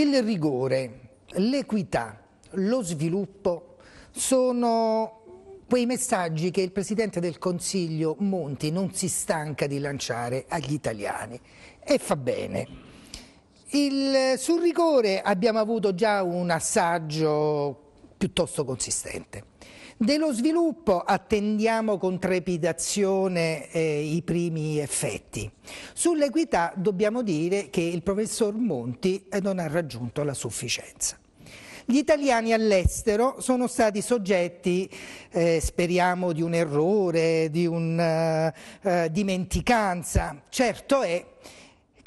Il rigore, l'equità, lo sviluppo sono quei messaggi che il Presidente del Consiglio Monti non si stanca di lanciare agli italiani e fa bene. Il, sul rigore abbiamo avuto già un assaggio piuttosto consistente. Dello sviluppo attendiamo con trepidazione eh, i primi effetti. Sull'equità dobbiamo dire che il professor Monti eh, non ha raggiunto la sufficienza. Gli italiani all'estero sono stati soggetti, eh, speriamo, di un errore, di una eh, eh, dimenticanza. Certo è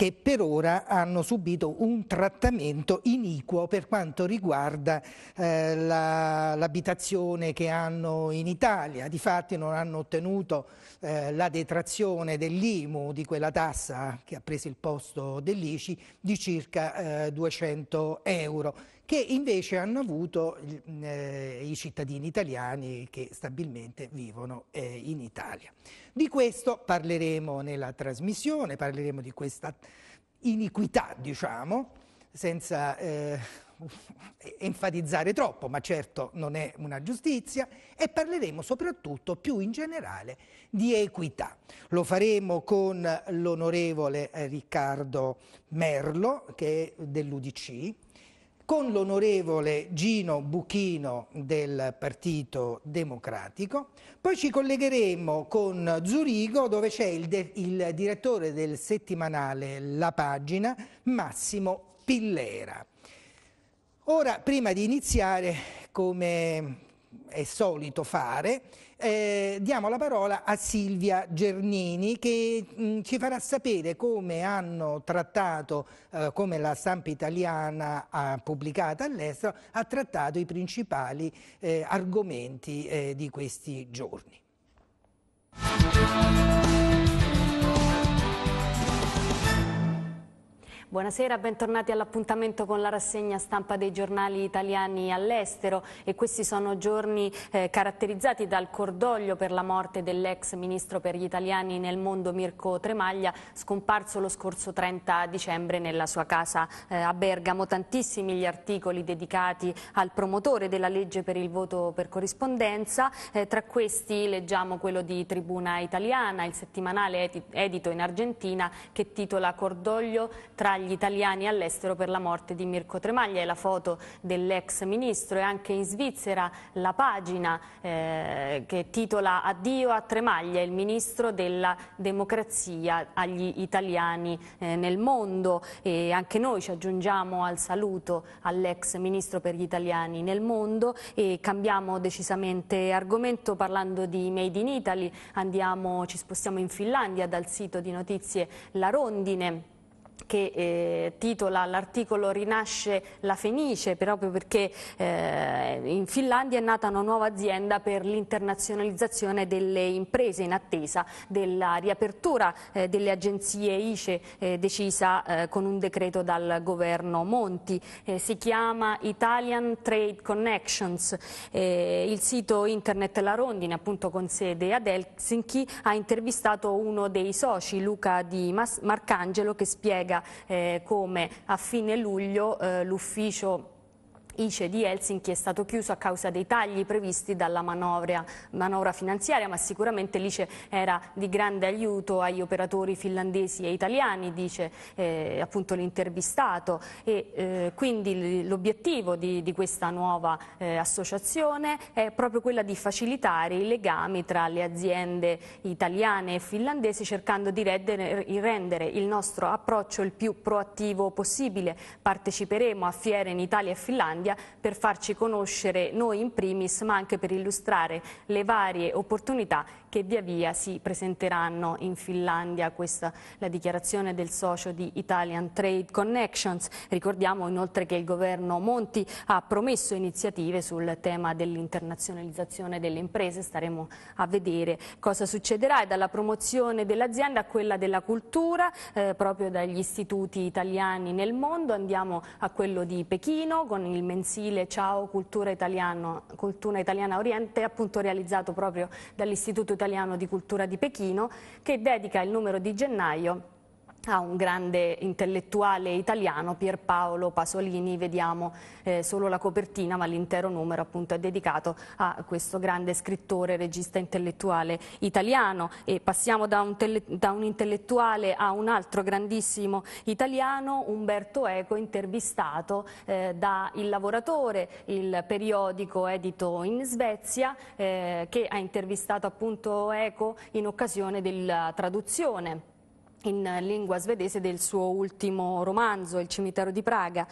che per ora hanno subito un trattamento iniquo per quanto riguarda eh, l'abitazione la, che hanno in Italia. Difatti non hanno ottenuto eh, la detrazione dell'IMU di quella tassa che ha preso il posto dell'ICI di circa eh, 200 euro che invece hanno avuto mm, eh, i cittadini italiani che stabilmente vivono eh, in Italia. Di questo parleremo nella trasmissione, parleremo di questa iniquità, diciamo, senza eh, enfatizzare troppo, ma certo non è una giustizia, e parleremo soprattutto più in generale di equità. Lo faremo con l'onorevole eh, Riccardo Merlo, che è dell'UDC, con l'onorevole Gino Buchino del Partito Democratico. Poi ci collegheremo con Zurigo dove c'è il, il direttore del settimanale La Pagina, Massimo Pillera. Ora, prima di iniziare, come è solito fare, eh, diamo la parola a Silvia Gernini che mh, mm, ci farà sapere come hanno trattato, eh, come la stampa italiana ha pubblicata all'estero, ha trattato i principali eh, argomenti eh, di questi giorni. Buonasera, bentornati all'appuntamento con la rassegna stampa dei giornali italiani all'estero e questi sono giorni eh, caratterizzati dal cordoglio per la morte dell'ex ministro per gli italiani nel mondo Mirko Tremaglia, scomparso lo scorso 30 dicembre nella sua casa eh, a Bergamo. Tantissimi gli articoli dedicati al promotore della legge per il voto per corrispondenza, eh, tra questi leggiamo quello di Tribuna Italiana, il settimanale edito in Argentina che titola Cordoglio tra gli agli italiani all'estero per la morte di Mirko Tremaglia. È la foto dell'ex ministro e anche in Svizzera la pagina eh, che titola Addio a Tremaglia, il ministro della democrazia agli italiani eh, nel mondo. E anche noi ci aggiungiamo al saluto all'ex ministro per gli italiani nel mondo e cambiamo decisamente argomento parlando di Made in Italy. Andiamo, ci spostiamo in Finlandia dal sito di notizie La Rondine che eh, titola l'articolo Rinasce la Fenice, proprio perché eh, in Finlandia è nata una nuova azienda per l'internazionalizzazione delle imprese in attesa della riapertura eh, delle agenzie ICE eh, decisa eh, con un decreto dal governo Monti. Eh, si chiama Italian Trade Connections. il sito internet La Rondine, appunto con sede ad Helsinki, ha intervistato uno dei soci, Luca Di Marcangelo, che spiega spiega eh, come a fine luglio eh, l'ufficio ICE di Helsinki è stato chiuso a causa dei tagli previsti dalla manovra, manovra finanziaria, ma sicuramente l'ICE era di grande aiuto agli operatori finlandesi e italiani, dice eh, appunto l'intervistato. eh, quindi l'obiettivo di, di, questa nuova eh, associazione è proprio quella di facilitare i legami tra le aziende italiane e finlandesi cercando di rendere, rendere il nostro approccio il più proattivo possibile. Parteciperemo a fiere in Italia e Finlandia Finlandia per farci conoscere noi in primis ma anche per illustrare le varie opportunità che via via si presenteranno in Finlandia. Questa è la dichiarazione del socio di Italian Trade Connections. Ricordiamo inoltre che il governo Monti ha promesso iniziative sul tema dell'internazionalizzazione delle imprese. Staremo a vedere cosa succederà e dalla promozione dell'azienda a quella della cultura, eh, proprio dagli istituti italiani nel mondo. Andiamo a quello di Pechino con il mensile Ciao Cultura Italiana, Cultura Italiana Oriente, appunto realizzato proprio dall'Istituto Italiano di Cultura di Pechino che dedica il numero di gennaio a un grande intellettuale italiano, Pierpaolo Pasolini, vediamo eh, solo la copertina ma l'intero numero appunto è dedicato a questo grande scrittore, regista intellettuale italiano e passiamo da un, da un intellettuale a un altro grandissimo italiano, Umberto Eco, intervistato eh, da Il Lavoratore, il periodico edito in Svezia eh, che ha intervistato appunto Eco in occasione della traduzione in lingua svedese del suo ultimo romanzo, Il cimitero di Praga.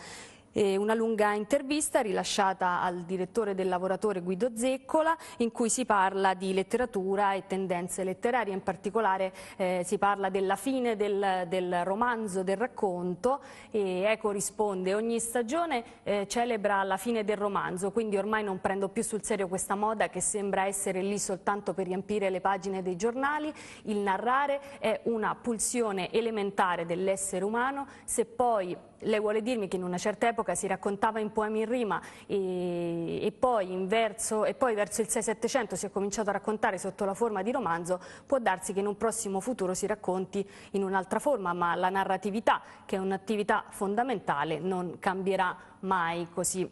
E una lunga intervista rilasciata al direttore del lavoratore Guido Zeccola in cui si parla di letteratura e tendenze letterarie, in particolare eh, si parla della fine del, del, romanzo, del racconto e Eco risponde ogni stagione eh, celebra la fine del romanzo, quindi ormai non prendo più sul serio questa moda che sembra essere lì soltanto per riempire le pagine dei giornali, il narrare è una pulsione elementare dell'essere umano, se poi lei vuole dirmi che in una certa epoca si raccontava in poemi in rima e, e, poi, in verso, e poi, verso il 6-700 si è cominciato a raccontare sotto la forma di romanzo, può darsi che in un prossimo futuro si racconti in un'altra forma, ma la narratività, che è un'attività fondamentale, non cambierà mai così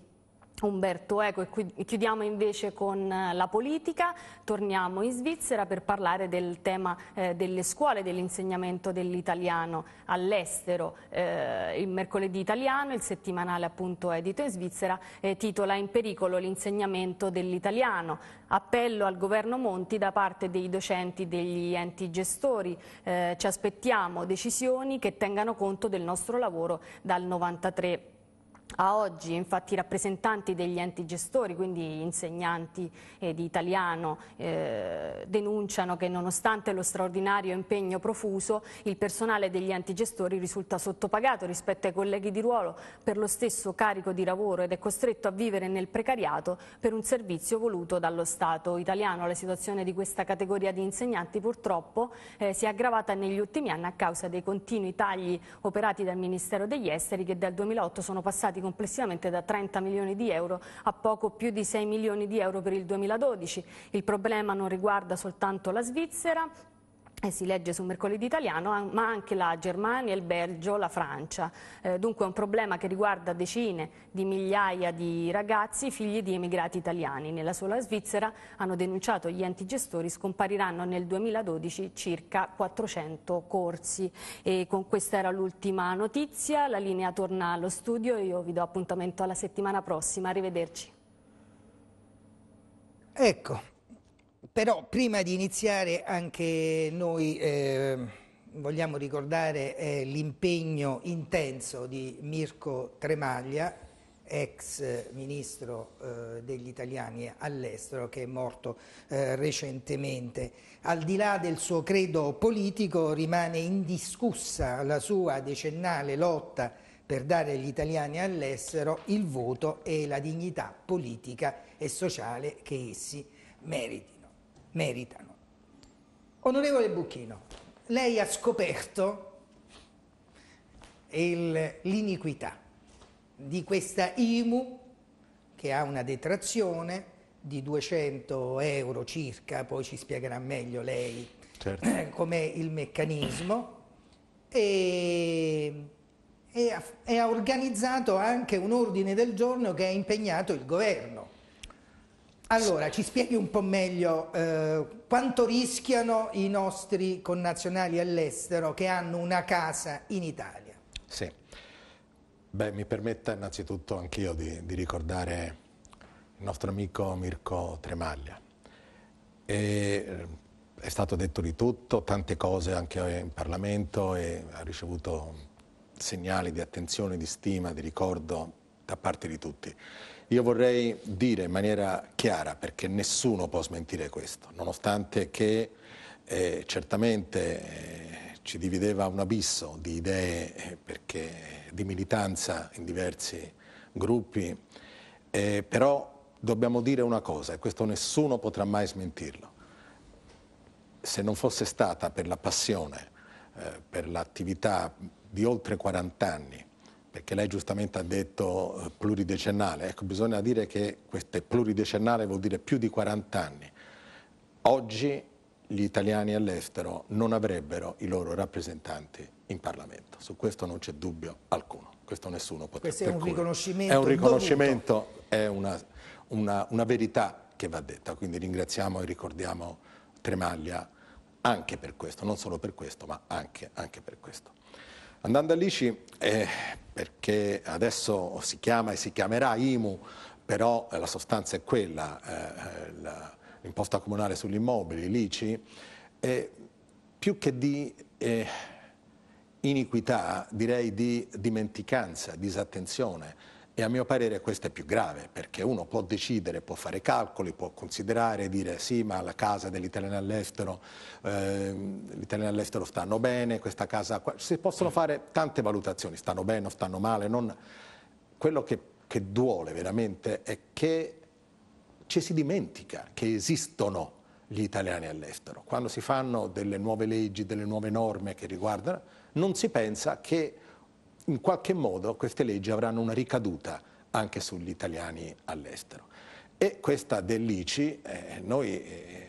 Umberto Eco e chiudiamo invece con eh, la politica, torniamo in Svizzera per parlare del tema eh, delle scuole, dell'insegnamento dell'italiano all'estero. Eh, il mercoledì italiano, il settimanale appunto edito in Svizzera, eh, titola In pericolo l'insegnamento dell'italiano. Appello al governo Monti da parte dei docenti e degli enti gestori. Eh, ci aspettiamo decisioni che tengano conto del nostro lavoro dal 1993. A oggi infatti i rappresentanti degli enti gestori, quindi insegnanti eh, di italiano, eh, denunciano che nonostante lo straordinario impegno profuso, il personale degli enti gestori risulta sottopagato rispetto ai colleghi di ruolo per lo stesso carico di lavoro ed è costretto a vivere nel precariato per un servizio voluto dallo Stato italiano. La situazione di questa categoria di insegnanti purtroppo eh, si è aggravata negli ultimi anni a causa dei continui tagli operati dal Ministero degli Esteri che dal 2008 sono passati aumentati complessivamente da 30 milioni di euro a poco più di 6 milioni di euro per il 2012. Il problema non riguarda soltanto la Svizzera, eh, si legge su mercoledì italiano, ma anche la Germania, il Belgio, la Francia. Eh, dunque è un problema che riguarda decine di migliaia di ragazzi figli di emigrati italiani. Nella sola Svizzera hanno denunciato gli enti gestori, scompariranno nel 2012 circa 400 corsi. E con questa era l'ultima notizia, la linea torna allo studio, io vi do appuntamento alla settimana prossima, arrivederci. Ecco, però prima di iniziare anche noi eh, vogliamo ricordare eh, l'impegno intenso di Mirko Tremaglia, ex eh, ministro eh, degli italiani all'estero che è morto eh, recentemente. Al di là del suo credo politico rimane indiscussa la sua decennale lotta per dare agli italiani all'estero il voto e la dignità politica e sociale che essi meritano meritano. Onorevole Bucchino, lei ha scoperto l'iniquità di questa IMU che ha una detrazione di 200 euro circa, poi ci spiegherà meglio lei certo. Eh, com'è il meccanismo, e, e, ha, e ha organizzato anche un ordine del giorno che ha impegnato il governo allora, ci spieghi un po' meglio eh, quanto rischiano i nostri connazionali all'estero che hanno una casa in Italia? Sì, beh mi permetta innanzitutto anch'io di, di ricordare il nostro amico Mirko Tremaglia. E, eh, è stato detto di tutto, tante cose anche in Parlamento e ha ricevuto segnali di attenzione, di stima, di ricordo da parte di tutti. Io vorrei dire in maniera chiara, perché nessuno può smentire questo, nonostante che eh, certamente eh, ci divideva un abisso di idee, eh, perché, di militanza in diversi gruppi, eh, però dobbiamo dire una cosa, e questo nessuno potrà mai smentirlo. Se non fosse stata per la passione, eh, per l'attività di oltre 40 anni perché lei giustamente ha detto eh, pluridecennale, ecco bisogna dire che queste pluridecennale vuol dire più di 40 anni. Oggi gli italiani all'estero non avrebbero i loro rappresentanti in Parlamento, su questo non c'è dubbio alcuno, questo nessuno potrebbe può Questo è un riconoscimento. È un riconoscimento, dovuto. è una, una, una verità che va detta, quindi ringraziamo e ricordiamo Tremaglia anche per questo, non solo per questo, ma anche, anche per questo. Andando a Lici, eh, perché adesso si chiama e si chiamerà IMU, però la sostanza è quella, eh, l'imposta comunale sugli immobili, l'ICI, eh, più che di eh, iniquità direi di dimenticanza, disattenzione e a mio parere questo è più grave, perché uno può decidere, può fare calcoli, può considerare, dire sì, ma la casa degli italiani all'estero, eh, gli italiani all'estero stanno bene, questa casa... Si possono fare tante valutazioni, stanno bene o stanno male. Non... Quello che, che duole veramente è che ci si dimentica che esistono gli italiani all'estero. Quando si fanno delle nuove leggi, delle nuove norme che riguardano, non si pensa che in qualche modo queste leggi avranno una ricaduta anche sugli italiani all'estero. E questa dell'ICI, eh, noi, eh,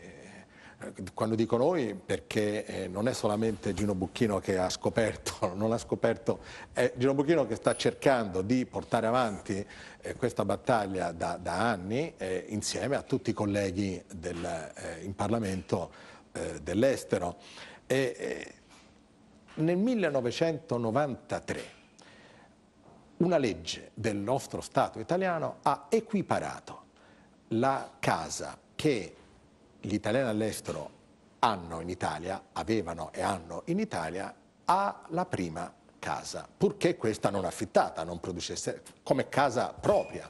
quando dico noi, perché eh, non è solamente Gino Bucchino che ha scoperto, non ha scoperto, è Gino Bucchino che sta cercando di portare avanti eh, questa battaglia da, da anni eh, insieme a tutti i colleghi del, eh, in Parlamento dell'estero. nel 1993 una legge del nostro Stato italiano ha equiparato la casa che gli italiani all'estero hanno in Italia, avevano e hanno in Italia, alla prima casa, purché questa non affittata, non producesse come casa propria.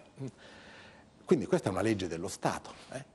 Quindi questa è una legge dello Stato. Eh?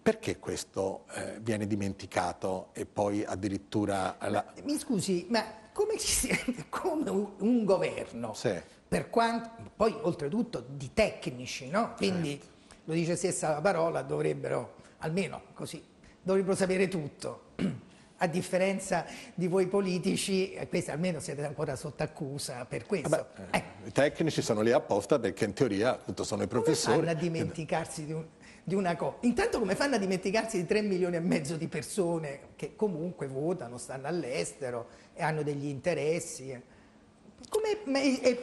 Perché questo eh, viene dimenticato e poi addirittura... La... Mi scusi, ma come, si, come un governo... Sì per quanto, poi oltretutto di tecnici, no? Quindi certo. lo dice stessa la parola, dovrebbero, almeno così, dovrebbero sapere tutto. A differenza di voi politici, questi almeno siete ancora sotto accusa per questo. Vabbè, eh. eh. I tecnici sono lì apposta perché in teoria appunto, sono i professori. Come fanno a dimenticarsi di un di una cosa. Intanto come fanno a dimenticarsi di 3 milioni e mezzo di persone che comunque votano, stanno all'estero e hanno degli interessi. Eh? Come, eh,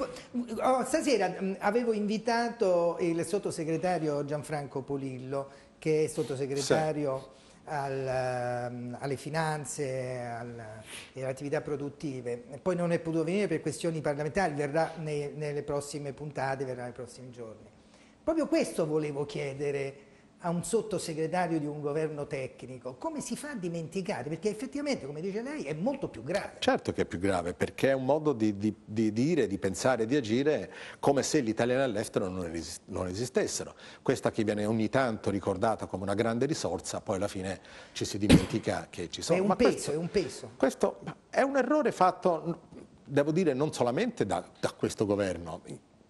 oh, stasera mm, avevo invitato il sottosegretario Gianfranco Polillo, che è sottosegretario sì. al, mm, alle finanze al, e alle attività produttive. Poi non è potuto venire per questioni parlamentari, verrà nei, nelle prossime puntate, verrà nei prossimi giorni. Proprio questo volevo chiedere a un sottosegretario di un governo tecnico, come si fa a dimenticare? Perché effettivamente, come dice lei, è molto più grave. Certo che è più grave, perché è un modo di, di, di dire, di pensare, di agire come se gli italiani all'estero non, esist non, esistessero. Questa che viene ogni tanto ricordata come una grande risorsa, poi alla fine ci si dimentica che ci sono. È un ma peso, questo, è un peso. Questo è un errore fatto, devo dire, non solamente da, da questo governo,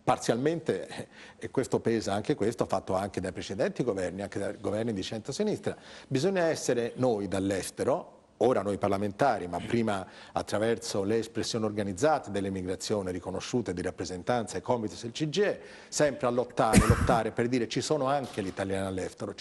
parzialmente, eh, e questo pesa anche questo, fatto anche dai precedenti governi, anche dai governi di centrosinistra, bisogna essere noi dall'estero ora noi parlamentari, ma prima attraverso le espressioni organizzate dell'emigrazione riconosciute di rappresentanza e comitati del CGE, sempre a lottare, lottare per dire ci sono anche gli italiani all'estero.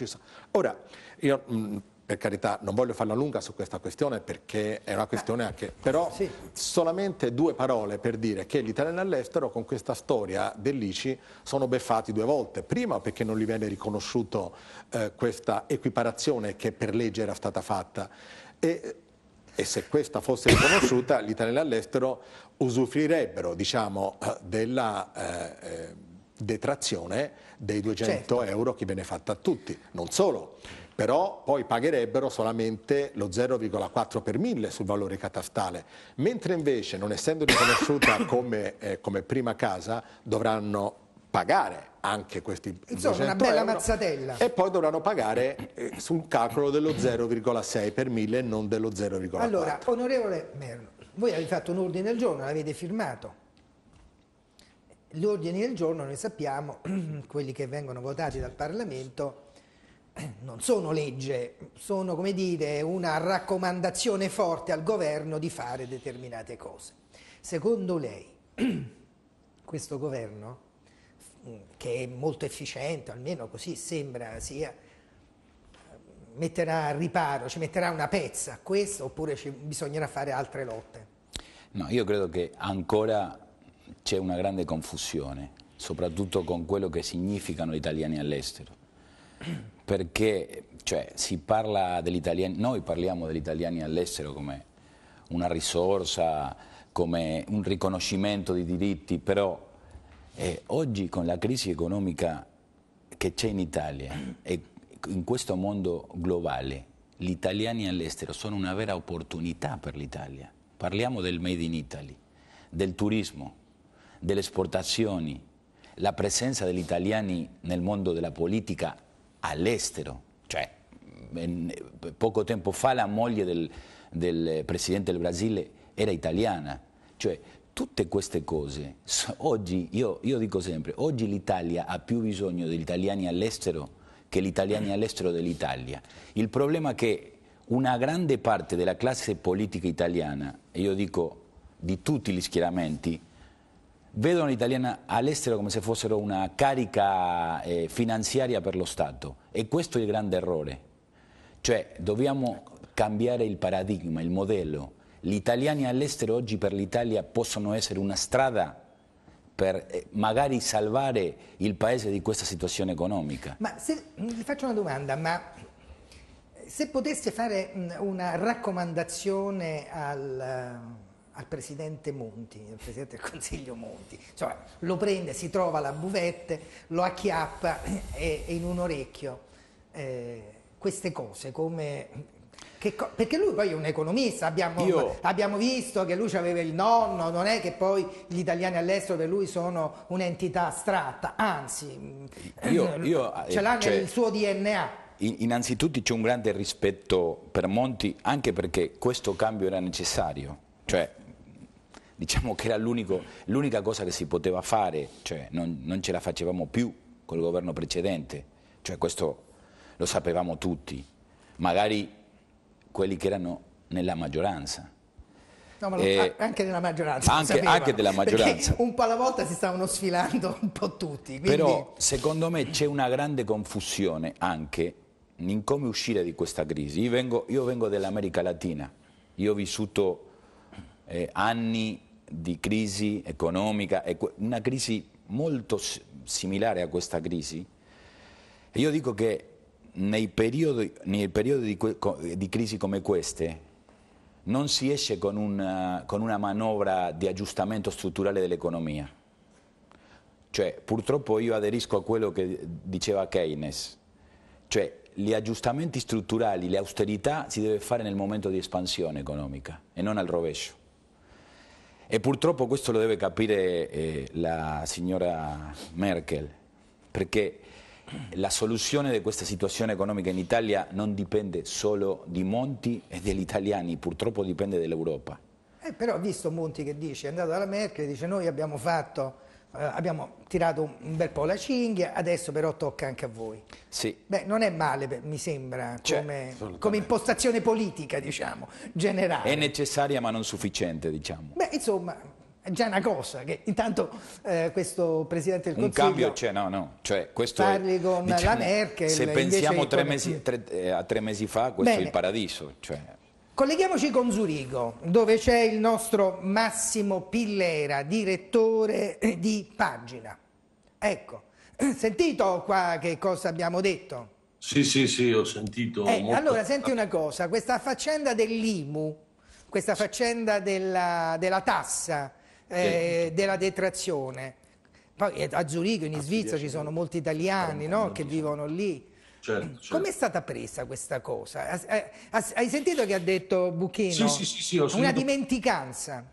Ora, io mh, per carità non voglio farla lunga su questa questione perché è una questione anche... però sì. solamente due parole per dire che gli italiani all'estero con questa storia dell'ICI sono beffati due volte, prima perché non gli viene riconosciuto eh, questa equiparazione che per legge era stata fatta e, e se questa fosse riconosciuta gli italiani all'estero usufruirebbero diciamo, eh, della eh, eh, detrazione dei 200 certo. euro che viene fatta a tutti, non solo però poi pagherebbero solamente lo 0,4 per mille sul valore catastale, mentre invece non essendo riconosciuta come, eh, come prima casa dovranno pagare anche questi Insomma, una bella euro, mazzatella. E poi dovranno pagare eh, sul calcolo dello 0,6 per mille e non dello 0,4. Allora, onorevole Merlo, voi avete fatto un ordine del giorno, l'avete firmato. Gli ordini del giorno, noi sappiamo, quelli che vengono votati dal Parlamento, non sono legge, sono come dire una raccomandazione forte al governo di fare determinate cose. Secondo lei questo governo, mm, che è molto efficiente, almeno così sembra sia, metterà a riparo, ci metterà una pezza a questo oppure ci, bisognerà fare altre lotte? No, io credo che ancora c'è una grande confusione, soprattutto con quello che significano italiani all'estero perché cioè, si parla dell'italiano, noi parliamo degli italiani all'estero come una risorsa, come un riconoscimento di diritti, però eh, oggi con la crisi economica che c'è in Italia e in questo mondo globale, gli italiani all'estero sono una vera opportunità per l'Italia. Parliamo del Made in Italy, del turismo, delle esportazioni, la presenza degli italiani nel mondo della politica all'estero. Cioè, mm, eh, poco tempo fa la moglie del, del presidente del Brasile era italiana. Cioè, tutte queste cose, oggi, io, io dico sempre, oggi l'Italia ha più bisogno degli italiani all'estero che gli italiani mm. all'estero dell'Italia. Il problema è che una grande parte della classe politica italiana, e io dico di tutti gli schieramenti, vedono l'italiana all'estero come se fossero una carica eh, finanziaria per lo Stato e questo è il grande errore. Cioè dobbiamo cambiare il paradigma, il modello. Gli italiani all'estero oggi per l'Italia possono essere una strada per eh, magari salvare il paese di questa situazione economica. Ma se, mm, gli faccio una domanda, ma se potesse fare mm, una raccomandazione al al presidente Monti, al presidente del Consiglio Monti, cioè, lo prende, si trova la buvette, lo acchiappa e, e in un orecchio eh, queste cose come... Co perché lui poi è un economista, abbiamo, Io... abbiamo visto che lui aveva il nonno, non è che poi gli italiani all'estero per lui sono un'entità astratta, anzi io, eh, io, ce l'ha eh, cioè... nel suo DNA. Innanzitutto c'è un grande rispetto per Monti anche perché questo cambio era necessario, cioè diciamo che era l'unica cosa che si poteva fare, cioè non, non, ce la facevamo più col governo precedente, cioè questo lo sapevamo tutti, magari quelli che erano nella maggioranza. No, ma lo, eh, anche nella maggioranza. Anche, anche della maggioranza. un po' alla volta si stavano sfilando un po' tutti. Quindi... Però secondo me c'è una grande confusione anche in come uscire di questa crisi. Io vengo, vengo dall'America Latina, io ho vissuto eh, anni di crisi economica, una crisi molto similare a questa crisi. E io dico che nei periodi, nei periodi di, di, crisi come queste non si esce con una, con una manovra di aggiustamento strutturale dell'economia. Cioè, purtroppo io aderisco a quello che diceva Keynes, cioè gli aggiustamenti strutturali, l'austerità si deve fare nel momento di espansione economica e non al rovescio. E purtroppo questo lo deve capire eh, la signora Merkel, perché la soluzione di questa situazione economica in Italia non dipende solo di Monti e degli italiani, purtroppo dipende dall'Europa. Eh, però ho visto Monti che dice, è andato alla Merkel e dice noi abbiamo fatto eh, abbiamo tirato un bel po' la cinghia, adesso però tocca anche a voi. Sì. Beh, non è male, mi sembra, cioè, come, come, impostazione politica, diciamo, generale. È necessaria ma non sufficiente, diciamo. Beh, insomma, è già una cosa che intanto eh, questo Presidente del Consiglio... Un cambio c'è, no, no, cioè questo Parli con diciamo, la Merkel... Se pensiamo tre mesi, tre, eh, a tre mesi fa, questo Bene. è il paradiso, cioè... Colleghiamoci con Zurigo, dove c'è il nostro Massimo Pillera, direttore di Pagina. Ecco, sentito qua che cosa abbiamo detto? Sì, sì, sì, ho sentito. Eh, molto... Allora, senti una cosa, questa faccenda dell'IMU, questa faccenda della, della tassa, eh, della detrazione, poi eh, a Zurigo, in ah, Svizzera, ci sono molti italiani no, che vivono lì Certo, certo. Come è certo. stata presa questa cosa? Hai sentito che ha detto Buchino? Sì, sì, sì, sì Una dimenticanza.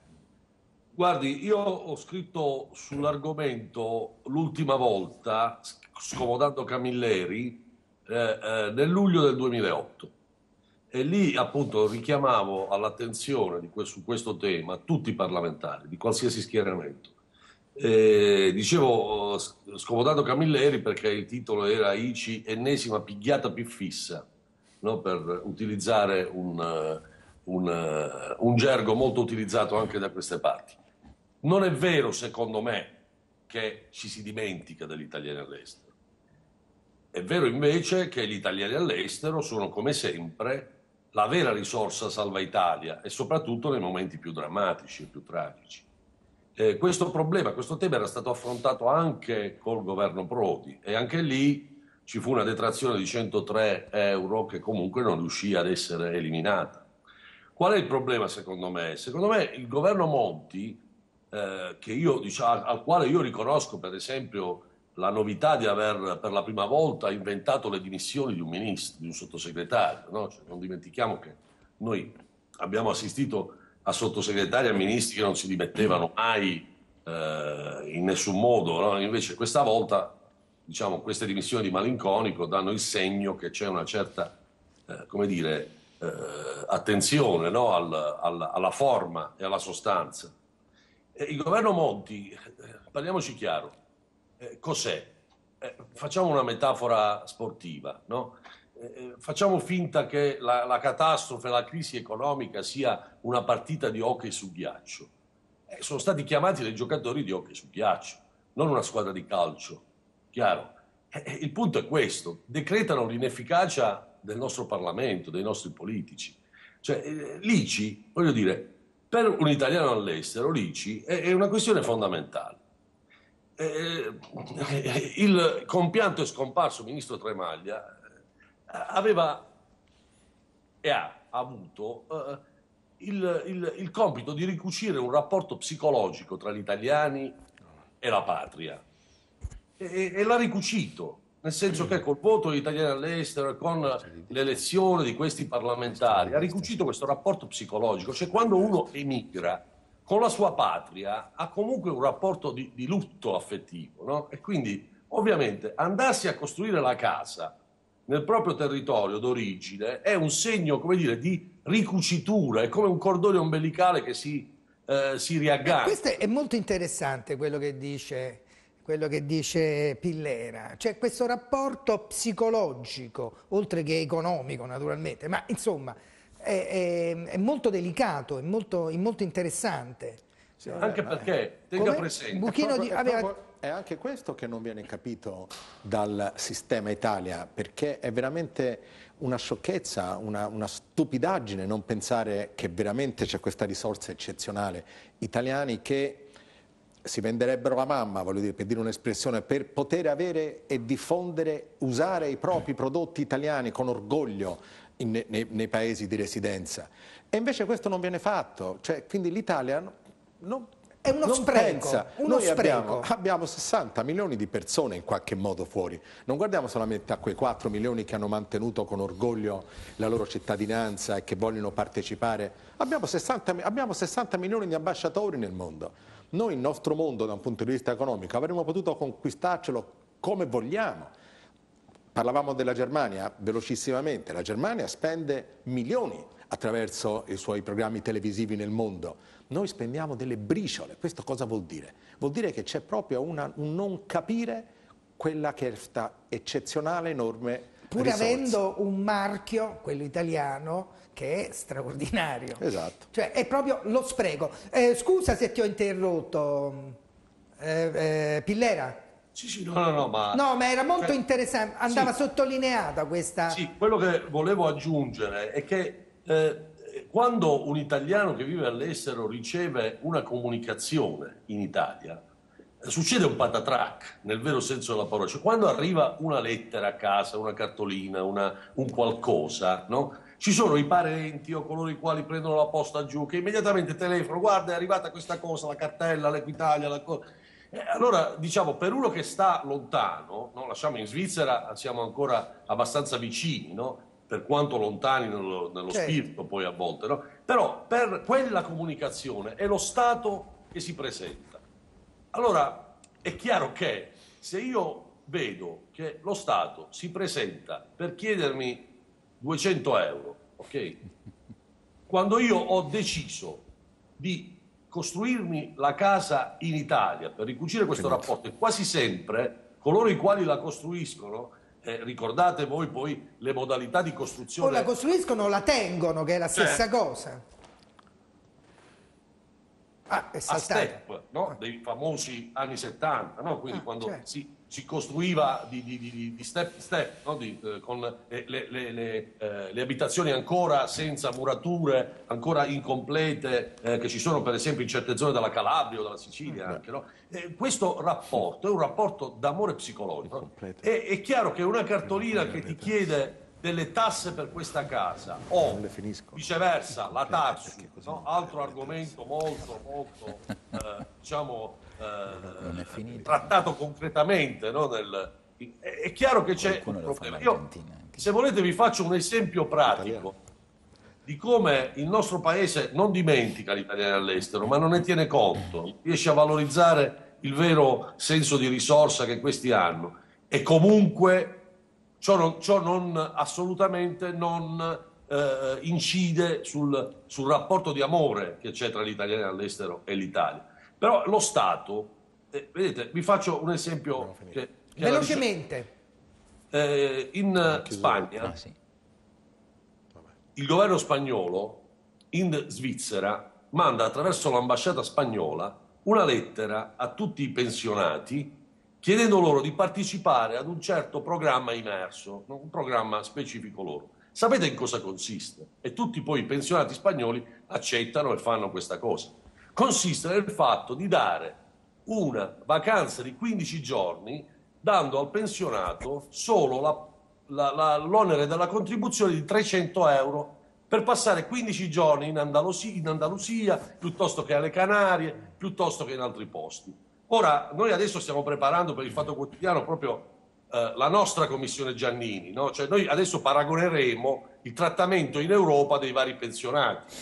Guardi, io ho scritto sull'argomento l'ultima volta, scomodando Camilleri, eh, eh, nel luglio del 2008. E lì appunto richiamavo all'attenzione questo, su questo tema tutti i parlamentari di qualsiasi schieramento eh, dicevo scomodato Camilleri perché il titolo era ICI ennesima pigliata più fissa, no? per utilizzare un, un, un gergo molto utilizzato anche da queste parti. Non è vero, secondo me, che ci si dimentica degli italiani all'estero. È vero invece che gli italiani all'estero sono come sempre la vera risorsa salva Italia e soprattutto nei momenti più drammatici e più tragici. Eh, questo problema, questo tema era stato affrontato anche col governo Prodi e anche lì ci fu una detrazione di 103 euro che comunque non riuscì ad essere eliminata. Qual è il problema secondo me? Secondo me il governo Monti, eh, io, diciamo, al quale io riconosco per esempio la novità di aver per la prima volta inventato le dimissioni di un ministro, di un sottosegretario, no? cioè, non dimentichiamo che noi abbiamo assistito a sottosegretari e a ministri che non si dimettevano mai eh, in nessun modo. No? Invece questa volta diciamo, queste dimissioni di malinconico danno il segno che c'è una certa eh, come dire, eh, attenzione no? al, al, alla forma e alla sostanza. E il governo Monti, eh, parliamoci chiaro, eh, cos'è? Eh, facciamo una metafora sportiva. No? Eh, eh, facciamo finta che la, la, catastrofe, la crisi economica sia una partita di hockey su ghiaccio. Eh, sono stati chiamati dei giocatori di hockey su ghiaccio, non una squadra di calcio. Chiaro? Eh, eh il punto è questo: decretano l'inefficacia del nostro Parlamento, dei nostri politici. Cioè, eh, l'ICI, voglio dire, per un italiano all'estero, l'ICI è, è una questione fondamentale. il compianto è scomparso ministro Tremaglia aveva e ha avuto eh, il, il, il compito di ricucire un rapporto psicologico tra gli italiani e la patria. E, e, l'ha ricucito, nel senso che col voto degli italiani all'estero con l'elezione di questi parlamentari ha ricucito questo rapporto psicologico, cioè quando uno emigra con la sua patria ha comunque un rapporto di, di lutto affettivo no? e quindi ovviamente andarsi a costruire la casa nel proprio territorio d'origine è un segno, come dire, di ricucitura, è come un cordone ombelicale che si, eh, si riaggancia. Eh, questo è molto interessante quello che dice quello che dice Pillera, cioè questo rapporto psicologico, oltre che economico naturalmente, ma insomma è, è, è molto delicato, è molto, è molto interessante. Sì, anche vabbè. Eh, perché, tenga Come? presente, Buchino di, aveva, proprio è anche questo che non viene capito dal sistema Italia, perché è veramente una sciocchezza, una, una stupidaggine non pensare che veramente c'è questa risorsa eccezionale. Italiani che si venderebbero la mamma, voglio dire, per dire un'espressione, per poter avere e diffondere, usare i propri prodotti italiani con orgoglio in, nei, nei, paesi di residenza. E invece questo non viene fatto, cioè, quindi l'Italia non, è uno non spreco. Pensa. Uno Noi spreco. Abbiamo, abbiamo, 60 milioni di persone in qualche modo fuori. Non guardiamo solamente a quei 4 milioni che hanno mantenuto con orgoglio la loro cittadinanza e che vogliono partecipare. Abbiamo 60, abbiamo 60 milioni di ambasciatori nel mondo. Noi il nostro mondo da un punto di vista economico avremmo potuto conquistarcelo come vogliamo. Parlavamo della Germania velocissimamente. La Germania spende milioni attraverso i suoi programmi televisivi nel mondo. Noi spendiamo delle briciole, questo cosa vuol dire? Vuol dire che c'è proprio una, un non capire quella che è questa eccezionale, enorme pur risorsa. avendo un marchio, quello italiano, che è straordinario. Esatto. Cioè è proprio lo spreco. Eh, scusa se ti ho interrotto, eh, eh, Pillera. Sì, sì, no, no, no, ma... no, ma... era molto cioè, interessante, andava sì. sottolineata questa... Sì, quello che volevo aggiungere è che eh, quando un italiano che vive all'estero riceve una comunicazione in Italia, succede un patatrac nel vero senso della parola. Cioè, quando arriva una lettera a casa, una cartolina, una, un qualcosa, no? ci sono i parenti o coloro i quali prendono la posta giù che immediatamente telefonano, guarda è arrivata questa cosa, la cartella, l'Equitalia, la cosa. Eh, allora, diciamo, per uno che sta lontano, no? lasciamo in Svizzera, siamo ancora abbastanza vicini, no? per quanto lontani nello, nello certo. spirito poi a volte, no? però per quella comunicazione è lo Stato che si presenta. Allora è chiaro che se io vedo che lo Stato si presenta per chiedermi 200 euro, ok? Quando io ho deciso di costruirmi la casa in Italia per ricucire questo rapporto e quasi sempre coloro i quali la costruiscono eh, ricordate voi poi le modalità di costruzione. O la costruiscono o la tengono, che è la stessa eh. cosa. Ah, è a step, no? Ah. dei famosi anni 70, no? quindi ah, quando certo. si si costruiva di, di, di, di step in step, no? eh, con le, le, le, eh, le, abitazioni ancora senza murature, ancora incomplete, eh, che ci sono per esempio in certe zone della Calabria o della Sicilia. Anche, no? Eh, questo rapporto è un rapporto d'amore psicologico. È, è, chiaro che una cartolina che ti chiede delle tasse per questa casa o viceversa la Tarsu, no? altro argomento molto, molto eh, diciamo eh, trattato concretamente. No, nel, è, chiaro che c'è Qualcuno un problema. Io, se volete vi faccio un esempio pratico di come il nostro paese non dimentica gli italiani all'estero, ma non ne tiene conto, riesce a valorizzare il vero senso di risorsa che questi hanno e comunque ciò, non, ciò non, assolutamente non eh, incide sul, sul rapporto di amore che c'è tra gli italiani all'estero e l'Italia. Però lo Stato, eh, vedete, vi faccio un esempio. Che, che Velocemente. Eh, in ah, Spagna, ah, sì. il governo spagnolo in Svizzera manda attraverso l'ambasciata spagnola una lettera a tutti i pensionati chiedendo loro di partecipare ad un certo programma immerso, un programma specifico loro. Sapete in cosa consiste? E tutti poi i pensionati spagnoli accettano e fanno questa cosa consiste nel fatto di dare una vacanza di 15 giorni dando al pensionato solo la, la, la, l'onere della contribuzione di 300 euro per passare 15 giorni in Andalusia, in Andalusia piuttosto che alle Canarie, piuttosto che in altri posti. Ora, noi adesso stiamo preparando per il Fatto Quotidiano proprio eh, la nostra commissione Giannini, no? cioè noi adesso paragoneremo il trattamento in Europa dei vari pensionati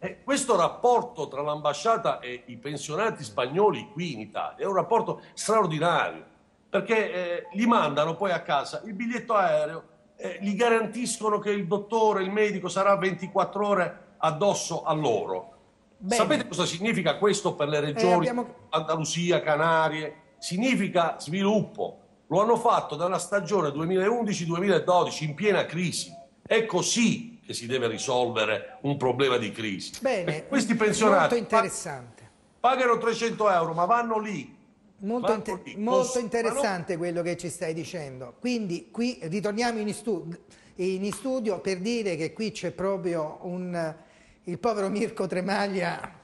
e eh, questo rapporto tra l'ambasciata e i pensionati spagnoli qui in Italia è un rapporto straordinario, perché eh, li mandano poi a casa il biglietto aereo, eh, gli garantiscono che il dottore, il medico sarà 24 ore addosso a loro. Bene. Sapete cosa significa questo per le regioni eh, abbiamo... Andalusia, Canarie? Significa sviluppo. Lo hanno fatto dalla stagione 2011-2012 in piena crisi. È così che si deve risolvere un problema di crisi. Bene, eh, questi pensionati molto interessante. pagano 300 euro, ma vanno lì. Molto, inter lì. molto interessante non... quello che ci stai dicendo. Quindi qui ritorniamo in, stud in studio per dire che qui c'è proprio un, il povero Mirko Tremaglia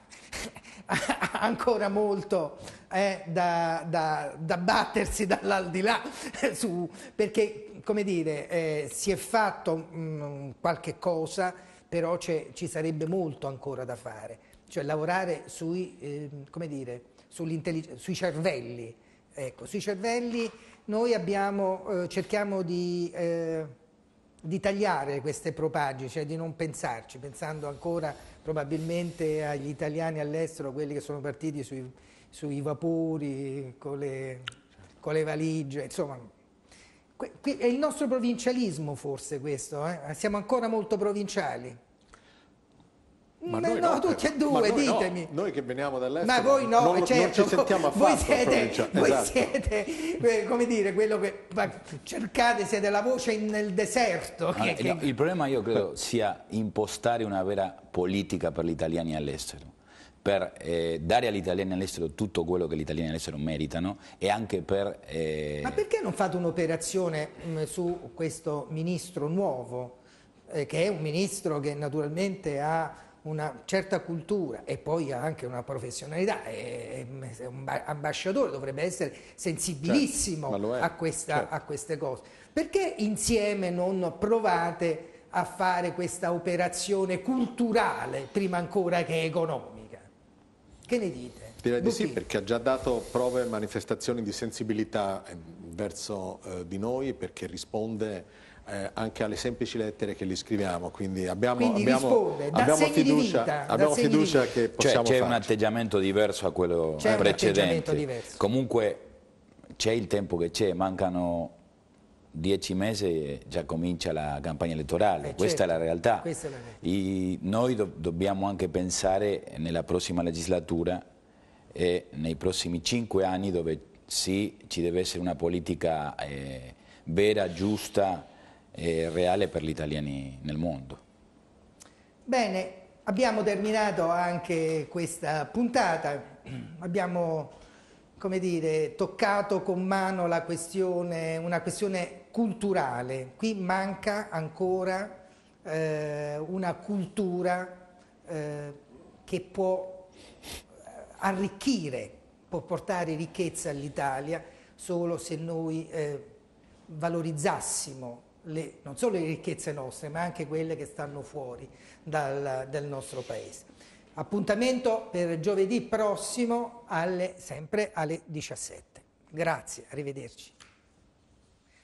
ancora molto eh, da, da, da, battersi dall'aldilà eh, su, perché come dire eh, si è fatto mh, mm, qualche cosa però ci sarebbe molto ancora da fare cioè lavorare sui, eh, come dire, sui cervelli ecco, sui cervelli noi abbiamo, eh, cerchiamo di eh, di tagliare queste propaggini, cioè di non pensarci, pensando ancora probabilmente agli italiani all'estero, quelli che sono partiti sui, sui vapori, con le, con le, valigie, insomma, è il nostro provincialismo forse questo, eh? siamo ancora molto provinciali. Ma no, no, tutti e due, noi ditemi. No. Noi che veniamo dall'estero, ma voi no, non, certo, non ci certo. sentiamo affatto voi siete, voi esatto. siete eh, come dire, quello che cercate, siete la voce nel deserto. Allora, che, che... il problema io credo sia impostare una vera politica per gli italiani all'estero per eh, dare agli italiani all'estero tutto quello che gli italiani all'estero meritano e anche per... Eh... Ma perché non fate un'operazione mm, su questo ministro nuovo, eh, che è un ministro che naturalmente ha una certa cultura e poi anche una professionalità, è, è un ambasciatore dovrebbe essere sensibilissimo certo, a, questa, certo. a queste cose. Perché insieme non provate a fare questa operazione culturale prima ancora che economica? Che ne dite? Direi di sì perché ha già dato prove e manifestazioni di sensibilità eh, verso eh, di noi perché risponde eh, anche alle semplici lettere che gli scriviamo, quindi abbiamo, quindi abbiamo, risponde, abbiamo fiducia, vita, abbiamo fiducia che cioè, possiamo cioè, C'è un atteggiamento diverso a quello precedente. Comunque c'è il tempo che c'è, mancano dieci mesi e già comincia la campagna elettorale, eh, questa, certo, è la questa, è la realtà. E noi do dobbiamo anche pensare nella prossima legislatura e nei prossimi cinque anni dove sì ci deve essere una politica eh, vera, giusta, e reale per gli italiani nel mondo. Bene, abbiamo terminato anche questa puntata, abbiamo come dire, toccato con mano la questione, una questione culturale, qui manca ancora eh, una cultura eh, che può eh, arricchire, può portare ricchezza all'Italia solo se noi eh, valorizzassimo le, non solo le ricchezze nostre, ma anche quelle che stanno fuori dal, dal nostro paese. Appuntamento per giovedì prossimo, alle, sempre alle 17. Grazie, arrivederci.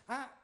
Ah.